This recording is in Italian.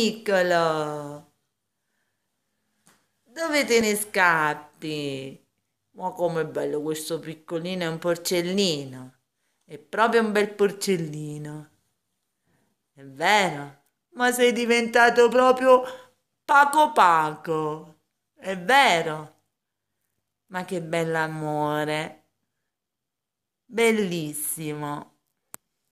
piccolo. Dove te ne scappi? Ma com'è bello questo piccolino, è un porcellino. È proprio un bel porcellino. È vero? Ma sei diventato proprio Paco Paco. È vero? Ma che bell'amore. Bellissimo.